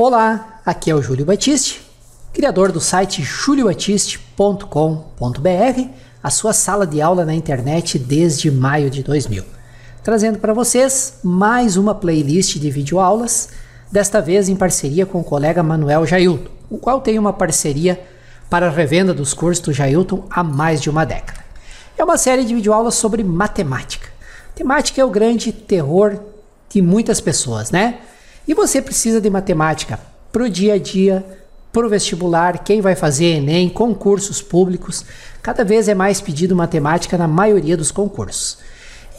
Olá, aqui é o Júlio Batiste, criador do site juliobatiste.com.br, a sua sala de aula na internet desde maio de 2000, trazendo para vocês mais uma playlist de videoaulas, desta vez em parceria com o colega Manuel Jailton, o qual tem uma parceria para a revenda dos cursos do Jailton há mais de uma década. É uma série de videoaulas sobre matemática. Matemática é o grande terror de muitas pessoas, né? E você precisa de matemática para o dia a dia, para o vestibular, quem vai fazer Enem, concursos públicos. Cada vez é mais pedido matemática na maioria dos concursos.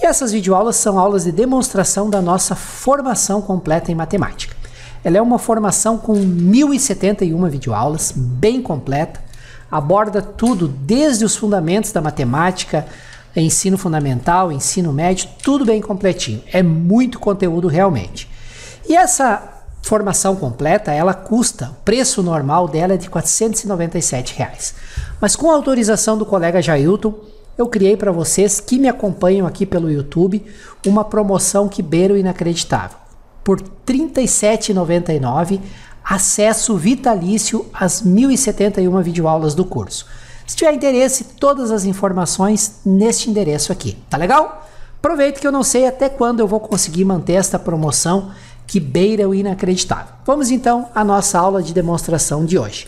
E essas videoaulas são aulas de demonstração da nossa formação completa em matemática. Ela é uma formação com 1071 videoaulas, bem completa, aborda tudo desde os fundamentos da matemática, ensino fundamental, ensino médio, tudo bem completinho. É muito conteúdo realmente. E essa formação completa, ela custa, o preço normal dela é de R$ 497. Reais. Mas com a autorização do colega Jailton, eu criei para vocês que me acompanham aqui pelo YouTube uma promoção que beira o inacreditável. Por R$ 37,99, acesso vitalício às 1071 videoaulas do curso. Se tiver interesse, todas as informações neste endereço aqui, tá legal? Aproveito que eu não sei até quando eu vou conseguir manter esta promoção que beira o inacreditável. Vamos então à nossa aula de demonstração de hoje.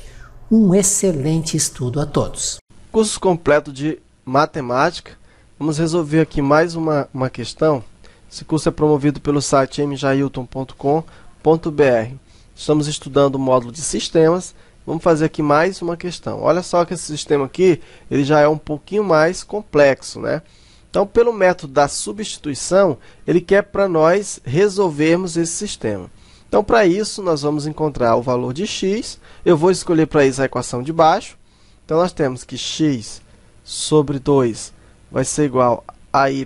Um excelente estudo a todos. Curso completo de matemática. Vamos resolver aqui mais uma, uma questão. Esse curso é promovido pelo site mjailton.com.br. Estamos estudando o módulo de sistemas. Vamos fazer aqui mais uma questão. Olha só que esse sistema aqui, ele já é um pouquinho mais complexo, né? Então, pelo método da substituição, ele quer para nós resolvermos esse sistema. Então, para isso, nós vamos encontrar o valor de x. Eu vou escolher para isso a equação de baixo. Então, nós temos que x sobre 2 vai ser igual a y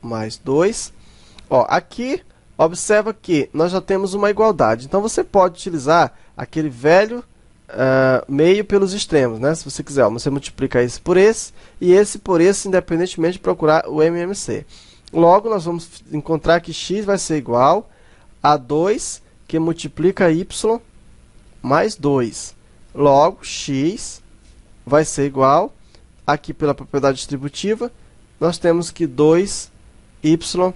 mais 2. Ó, aqui, observa que nós já temos uma igualdade. Então, você pode utilizar aquele velho uh, meio pelos extremos, né? Se você quiser, você multiplica esse por esse e esse por esse, independentemente de procurar o MMC. Logo, nós vamos encontrar que x vai ser igual a 2 que multiplica y mais 2. Logo, x vai ser igual, aqui pela propriedade distributiva, nós temos que 2y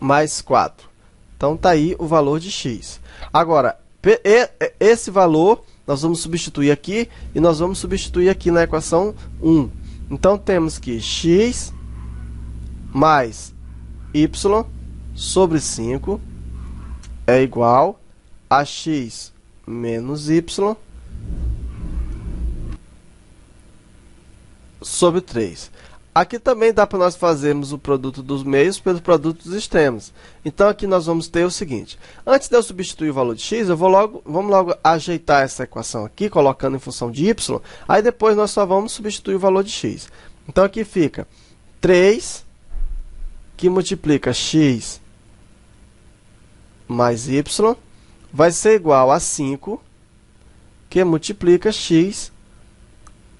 mais 4. Então, está aí o valor de x. Agora, esse valor nós vamos substituir aqui e nós vamos substituir aqui na equação 1. Então, temos que x mais y sobre 5 é igual a x menos y sobre 3. Aqui também dá para nós fazermos o produto dos meios pelo produto dos extremos. Então aqui nós vamos ter o seguinte. Antes de eu substituir o valor de x, eu vou logo, vamos logo ajeitar essa equação aqui, colocando em função de y. Aí depois nós só vamos substituir o valor de x. Então aqui fica 3 que multiplica x mais y vai ser igual a 5 que multiplica x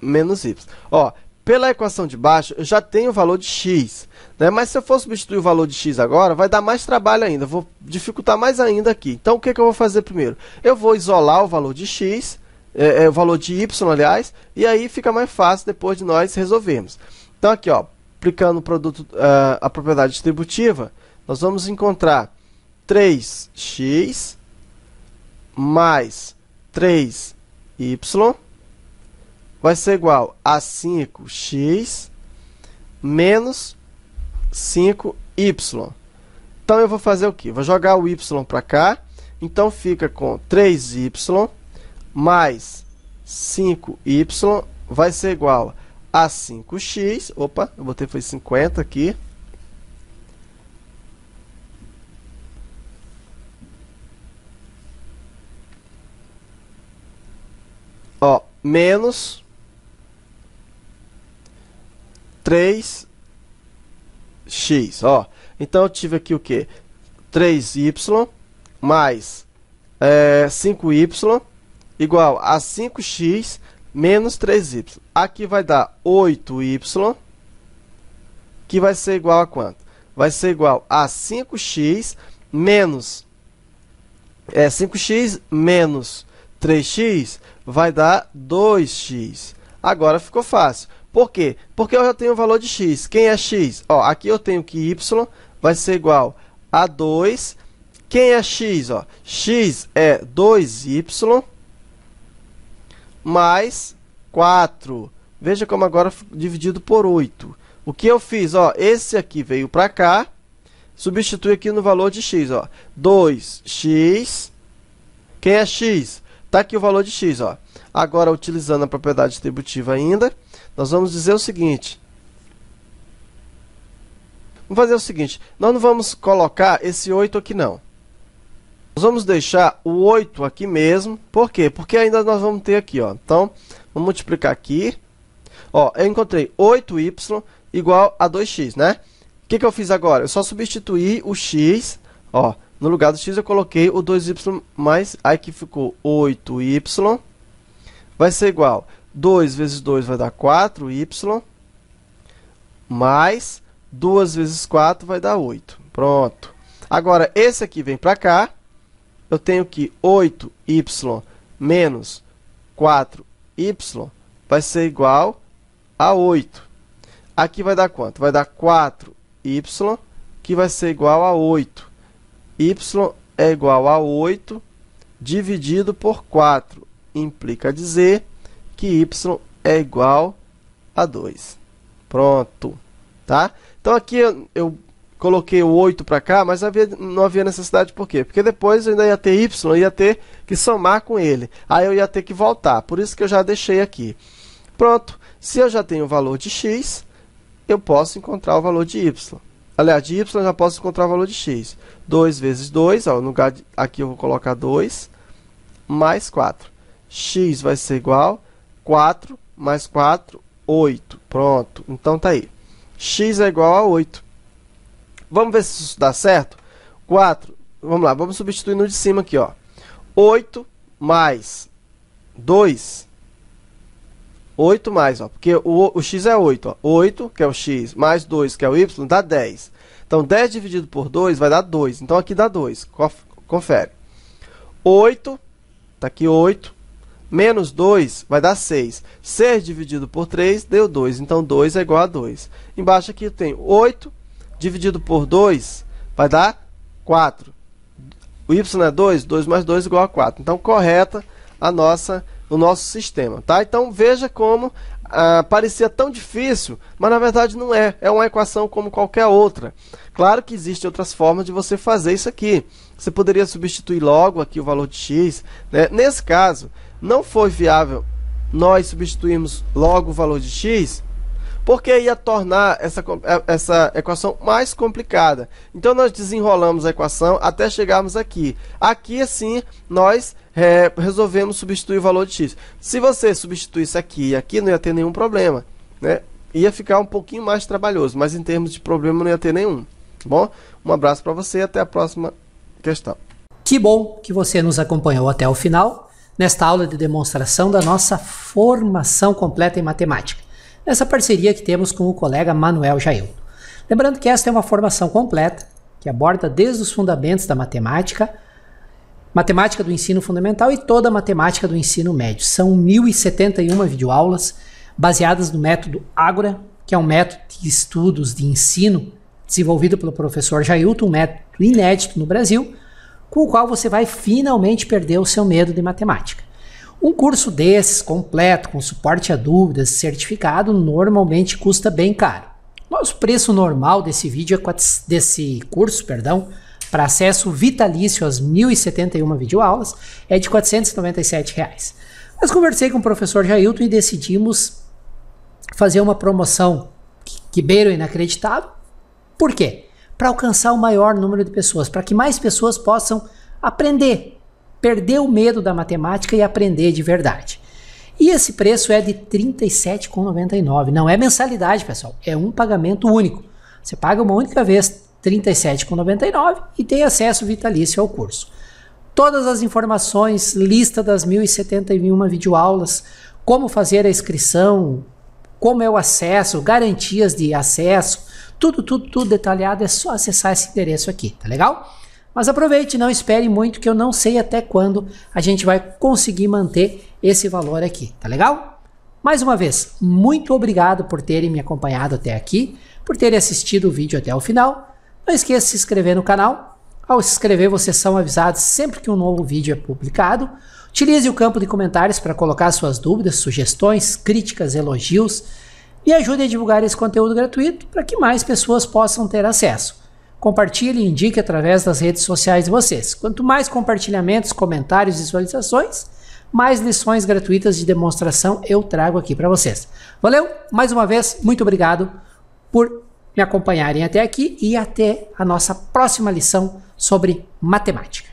menos y. Ó, pela equação de baixo, eu já tenho o valor de x. Né? Mas se eu for substituir o valor de x agora, vai dar mais trabalho ainda. Vou dificultar mais ainda aqui. Então, o que, que eu vou fazer primeiro? Eu vou isolar o valor de x, é, é, o valor de y, aliás, e aí fica mais fácil depois de nós resolvermos. Então, aqui, ó, aplicando o produto, uh, a propriedade distributiva, nós vamos encontrar 3x mais 3y vai ser igual a 5x menos 5y. Então eu vou fazer o que? Vou jogar o y para cá. Então fica com 3y mais 5y vai ser igual a 5x. Opa, eu botei foi 50 aqui. Ó, menos 3x, ó. Então, eu tive aqui o quê? 3y mais é, 5y igual a 5x menos 3y. Aqui vai dar 8y, que vai ser igual a quanto? Vai ser igual a 5x menos... É, 5x menos 3x vai dar 2x. Agora ficou fácil. Por quê? Porque eu já tenho o valor de x. Quem é x? Ó, aqui eu tenho que y vai ser igual a 2. Quem é x? Ó, x é 2y mais 4. Veja como agora dividido por 8. O que eu fiz? Ó, esse aqui veio para cá. Substitui aqui no valor de x. Ó, 2x. Quem é x? Está aqui o valor de x. Ó. Agora, utilizando a propriedade distributiva ainda, nós vamos dizer o seguinte. Vamos fazer o seguinte, nós não vamos colocar esse 8 aqui não. Nós vamos deixar o 8 aqui mesmo, por quê? Porque ainda nós vamos ter aqui, ó. Então, vamos multiplicar aqui. Ó, eu encontrei 8y igual a 2x, né? O que, que eu fiz agora? Eu só substituí o x, ó, no lugar do x eu coloquei o 2y mais, aí que ficou 8y, vai ser igual, 2 vezes 2 vai dar 4y, mais 2 vezes 4 vai dar 8. Pronto. Agora, esse aqui vem para cá, eu tenho que 8y menos 4y vai ser igual a 8. Aqui vai dar quanto? Vai dar 4y, que vai ser igual a 8 y é igual a 8 dividido por 4. Implica dizer que y é igual a 2. Pronto. Tá? Então, aqui eu, eu coloquei o 8 para cá, mas havia, não havia necessidade por quê? Porque depois eu ainda ia ter y, ia ter que somar com ele. Aí eu ia ter que voltar, por isso que eu já deixei aqui. Pronto, se eu já tenho o valor de x, eu posso encontrar o valor de y. Aliás, de y já posso encontrar o valor de x. 2 vezes 2, ó, no lugar de, aqui eu vou colocar 2, mais 4. x vai ser igual a 4 mais 4, 8. Pronto, então está aí. x é igual a 8. Vamos ver se isso dá certo? 4, vamos lá, vamos substituir no de cima aqui, ó. 8 mais 2 8 mais, ó, porque o, o x é 8, ó. 8, que é o x, mais 2, que é o y, dá 10. Então, 10 dividido por 2 vai dar 2. Então, aqui dá 2. Confere. 8, está aqui 8, menos 2 vai dar 6. 6 dividido por 3 deu 2, então 2 é igual a 2. Embaixo aqui tem 8 dividido por 2 vai dar 4. O y é 2, 2 mais 2 é igual a 4. Então, correta a nossa no nosso sistema, tá? Então veja como ah, parecia tão difícil, mas na verdade não é. É uma equação como qualquer outra. Claro que existem outras formas de você fazer isso aqui. Você poderia substituir logo aqui o valor de x. Né? Nesse caso, não foi viável nós substituirmos logo o valor de x, porque ia tornar essa, é, essa equação mais complicada. Então nós desenrolamos a equação até chegarmos aqui. Aqui assim nós é, resolvemos substituir o valor de x. Se você substituísse aqui e aqui não ia ter nenhum problema, né? Ia ficar um pouquinho mais trabalhoso, mas em termos de problema não ia ter nenhum. Tá bom, um abraço para você e até a próxima questão. Que bom que você nos acompanhou até o final nesta aula de demonstração da nossa formação completa em matemática nessa parceria que temos com o colega Manuel Jail. Lembrando que esta é uma formação completa que aborda desde os fundamentos da matemática, matemática do ensino fundamental e toda a matemática do ensino médio. São 1071 videoaulas baseadas no método Ágora, que é um método de estudos de ensino desenvolvido pelo professor Jailton, um método inédito no Brasil, com o qual você vai finalmente perder o seu medo de matemática. Um curso desses, completo, com suporte a dúvidas, certificado, normalmente custa bem caro. Nosso preço normal desse vídeo é desse curso, perdão, para acesso vitalício às 1071 videoaulas é de R$ 497. Reais. Mas conversei com o professor Jailton e decidimos fazer uma promoção que, que beira o inacreditável. Por quê? Para alcançar o maior número de pessoas, para que mais pessoas possam aprender perder o medo da matemática e aprender de verdade. E esse preço é de R$ 37,99. Não é mensalidade, pessoal, é um pagamento único. Você paga uma única vez R$ 37,99 e tem acesso vitalício ao curso. Todas as informações, lista das 1071 videoaulas, como fazer a inscrição, como é o acesso, garantias de acesso, tudo, tudo, tudo detalhado, é só acessar esse endereço aqui, tá legal? Mas aproveite, não espere muito, que eu não sei até quando a gente vai conseguir manter esse valor aqui, tá legal? Mais uma vez, muito obrigado por terem me acompanhado até aqui, por terem assistido o vídeo até o final. Não esqueça de se inscrever no canal. Ao se inscrever, vocês são avisados sempre que um novo vídeo é publicado. Utilize o campo de comentários para colocar suas dúvidas, sugestões, críticas, elogios e ajude a divulgar esse conteúdo gratuito para que mais pessoas possam ter acesso. Compartilhe e indique através das redes sociais de vocês. Quanto mais compartilhamentos, comentários e visualizações, mais lições gratuitas de demonstração eu trago aqui para vocês. Valeu, mais uma vez, muito obrigado por me acompanharem até aqui e até a nossa próxima lição sobre matemática.